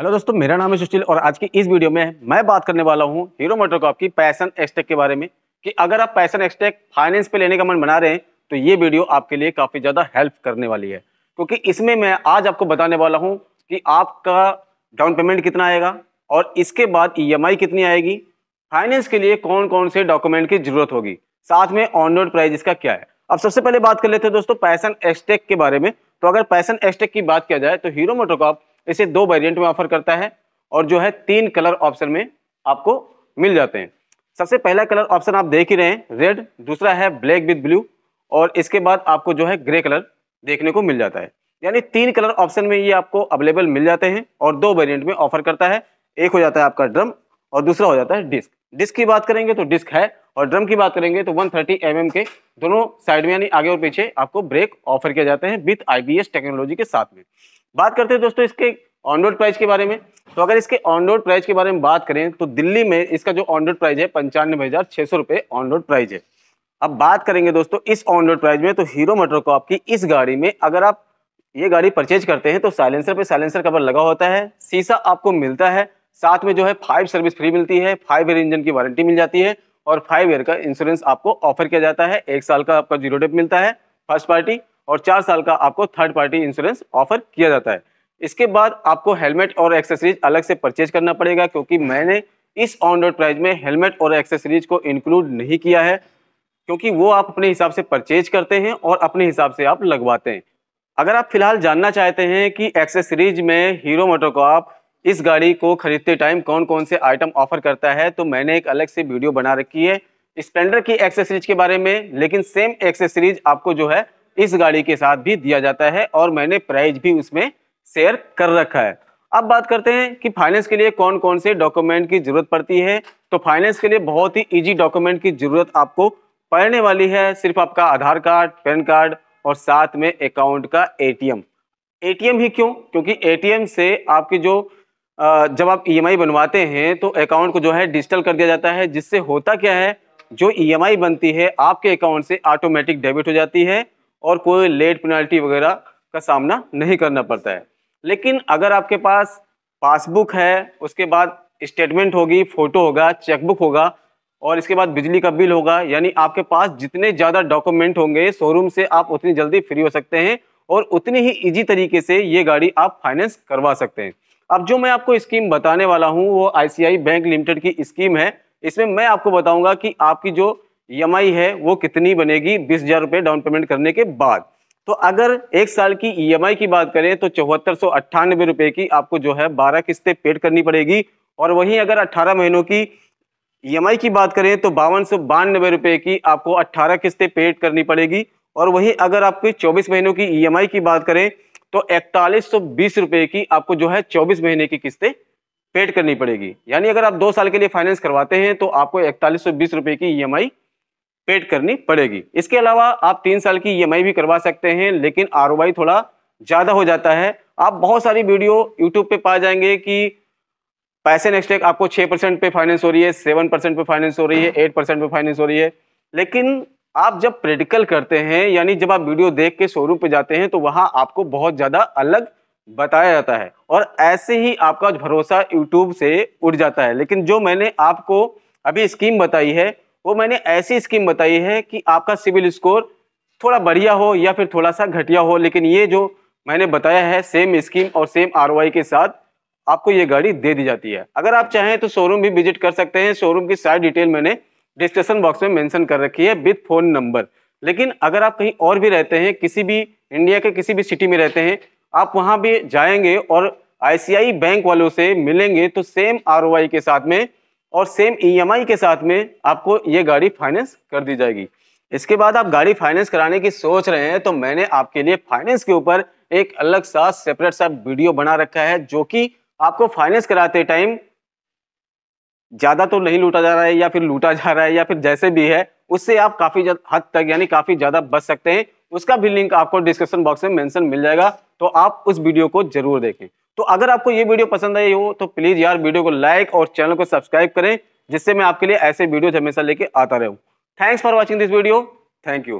hello दोस्तों मेरा नाम है सुशील और आज की इस वीडियो में मैं बात करने वाला हूँ हीरो मोटोकॉप की पैसन एक्सटेक के बारे में कि अगर आप पैसन एक्सटेक फाइनेंस पे लेने का मन बना रहे हैं तो ये वीडियो आपके लिए काफ़ी ज़्यादा हेल्प करने वाली है क्योंकि इसमें मैं आज आपको बताने वाला हूँ कि आपका डाउन पेमेंट कितना आएगा और इसके बाद ई कितनी आएगी फाइनेंस के लिए कौन कौन से डॉक्यूमेंट की जरूरत होगी साथ में ऑन रोड प्राइस इसका क्या है अब सबसे पहले बात कर लेते हैं दोस्तों पैसन एक्सटेक के बारे में तो अगर पैसन एक्सटेक की बात किया जाए तो हीरो मोटोकॉप इसे दो वेरियंट में ऑफर करता है और जो है तीन कलर ऑप्शन में आपको मिल जाते हैं सबसे पहला कलर ऑप्शन आप देख ही रहे हैं रेड दूसरा है ब्लैक विद ब्लू और इसके बाद आपको जो है ग्रे कलर देखने को मिल जाता है यानी तीन कलर ऑप्शन में ये आपको अवेलेबल मिल जाते हैं और दो वेरिएंट में ऑफर करता है एक हो जाता है आपका ड्रम और दूसरा हो जाता है डिस्क डिस्क की बात करेंगे तो डिस्क है और ड्रम की बात करेंगे तो वन थर्टी mm के दोनों साइड में यानी आगे और पीछे आपको ब्रेक ऑफर किया जाते हैं विथ आई टेक्नोलॉजी के साथ में बात करते हैं दोस्तों इसके ऑन रोड प्राइस के बारे में तो अगर इसके ऑन रोड प्राइस के बारे में बात करें तो दिल्ली में इसका जो ऑन रोड प्राइस है पंचानवे हज़ार छः सौ रुपये ऑन रोड प्राइस है अब बात करेंगे दोस्तों इस ऑन रोड प्राइस में तो हीरो मोटर को आपकी इस गाड़ी में अगर आप ये गाड़ी परचेज करते हैं तो साइलेंसर पे साइलेंसर कवर लगा होता है शीशा आपको मिलता है साथ में जो है फाइव सर्विस फ्री मिलती है फाइव ईयर इंजन की वारंटी मिल जाती है और फाइव ईयर का इंश्योरेंस आपको ऑफर किया जाता है एक साल का आपका जीरो डेप मिलता है फर्स्ट पार्टी और चार साल का आपको थर्ड पार्टी इंश्योरेंस ऑफर किया जाता है इसके बाद आपको हेलमेट और एक्सेसरीज अलग से परचेज करना पड़ेगा क्योंकि मैंने इस ऑन रोड प्राइज में हेलमेट और एक्सेसरीज को इंक्लूड नहीं किया है क्योंकि वो आप अपने हिसाब से परचेज करते हैं और अपने हिसाब से आप लगवाते हैं अगर आप फिलहाल जानना चाहते हैं कि एक्सेसरीज में हीरो मोटो को आप इस गाड़ी को खरीदते टाइम कौन कौन से आइटम ऑफर करता है तो मैंने एक अलग से वीडियो बना रखी है स्पेंडर की एक्सेसरीज के बारे में लेकिन सेम एक्सेसरीज आपको जो है इस गाड़ी के साथ भी दिया जाता है और मैंने प्राइज भी उसमें शेयर कर रखा है अब बात करते हैं कि फाइनेंस के लिए कौन कौन से डॉक्यूमेंट की जरूरत पड़ती है तो फाइनेंस के लिए बहुत ही इजी डॉक्यूमेंट की जरूरत आपको पड़ने वाली है सिर्फ आपका आधार कार्ड पैन कार्ड और साथ में अकाउंट का एटीएम एटीएम ही क्यों क्योंकि एटीएम से आपके जो जब आप ईएमआई e बनवाते हैं तो अकाउंट को जो है डिजिटल कर दिया जाता है जिससे होता क्या है जो ई e बनती है आपके अकाउंट से ऑटोमेटिक डेबिट हो जाती है और कोई लेट पेनाल्टी वगैरह का सामना नहीं करना पड़ता है लेकिन अगर आपके पास पासबुक है उसके बाद स्टेटमेंट होगी फ़ोटो होगा चेकबुक होगा और इसके बाद बिजली का बिल होगा यानी आपके पास जितने ज़्यादा डॉक्यूमेंट होंगे शोरूम से आप उतनी जल्दी फ्री हो सकते हैं और उतनी ही इजी तरीके से ये गाड़ी आप फाइनेंस करवा सकते हैं अब जो मैं आपको स्कीम बताने वाला हूँ वो आई बैंक लिमिटेड की स्कीम है इसमें मैं आपको बताऊँगा कि आपकी जो एम e है वो कितनी बनेगी बीस हजार रुपये डाउन पेमेंट करने के बाद तो अगर एक साल की ई e की बात करें तो चौहत्तर सौ अट्ठानबे रुपये की आपको जो है बारह किस्तें पेड करनी पड़ेगी और वहीं अगर अट्ठारह महीनों की ई e की बात करें तो बावन सौ बानबे रुपये की आपको अट्ठारह किस्तें पेड करनी पड़ेगी और वहीं अगर आपकी चौबीस महीनों की ई की बात करें तो इकतालीस सौ बीस रुपये की आपको जो है चौबीस महीने की किस्तें पेड करनी पड़ेगी यानी अगर आप दो साल के लिए फाइनेंस करवाते हैं तो आपको इकतालीस सौ बीस रुपये की ई पेड करनी पड़ेगी इसके अलावा आप तीन साल की ई e भी करवा सकते हैं लेकिन आर थोड़ा ज़्यादा हो जाता है आप बहुत सारी वीडियो यूट्यूब पे पा जाएंगे कि पैसे नेक्स्ट एक आपको छह परसेंट पे फाइनेंस हो रही है सेवन परसेंट पे फाइनेंस हो रही है एट परसेंट पे फाइनेंस हो रही है लेकिन आप जब प्रैक्टिकल करते हैं यानी जब आप वीडियो देख के शोरूम पे जाते हैं तो वहाँ आपको बहुत ज़्यादा अलग बताया जाता है और ऐसे ही आपका भरोसा यूट्यूब से उठ जाता है लेकिन जो मैंने आपको अभी स्कीम बताई है वो मैंने ऐसी स्कीम बताई है कि आपका सिविल स्कोर थोड़ा बढ़िया हो या फिर थोड़ा सा घटिया हो लेकिन ये जो मैंने बताया है सेम स्कीम और सेम आर के साथ आपको ये गाड़ी दे दी जाती है अगर आप चाहें तो शोरूम भी विजिट कर सकते हैं शोरूम की सारी डिटेल मैंने डिस्क्रिप्शन बॉक्स में मेंशन कर रखी है विथ फ़ोन नंबर लेकिन अगर आप कहीं और भी रहते हैं किसी भी इंडिया के किसी भी सिटी में रहते हैं आप वहाँ भी जाएंगे और आईसीआई बैंक वालों से मिलेंगे तो सेम आर के साथ में और सेम ई e के साथ में आपको ये गाड़ी फाइनेंस कर दी जाएगी इसके बाद आप गाड़ी फाइनेंस कराने की सोच रहे हैं तो मैंने आपके लिए फाइनेंस के ऊपर एक अलग सा सेपरेट सा वीडियो बना रखा है जो कि आपको फाइनेंस कराते टाइम ज़्यादा तो नहीं लूटा जा रहा है या फिर लूटा जा रहा है या फिर जैसे भी है उससे आप काफ़ी हद तक यानी काफ़ी ज़्यादा बच सकते हैं उसका भी लिंक आपको डिस्क्रिप्शन बॉक्स में मेंशन मिल जाएगा तो आप उस वीडियो को जरूर देखें तो अगर आपको ये वीडियो पसंद आई हो तो प्लीज़ यार वीडियो को लाइक और चैनल को सब्सक्राइब करें जिससे मैं आपके लिए ऐसे वीडियोज हमेशा लेके आता रहूं thanks for watching this video thank you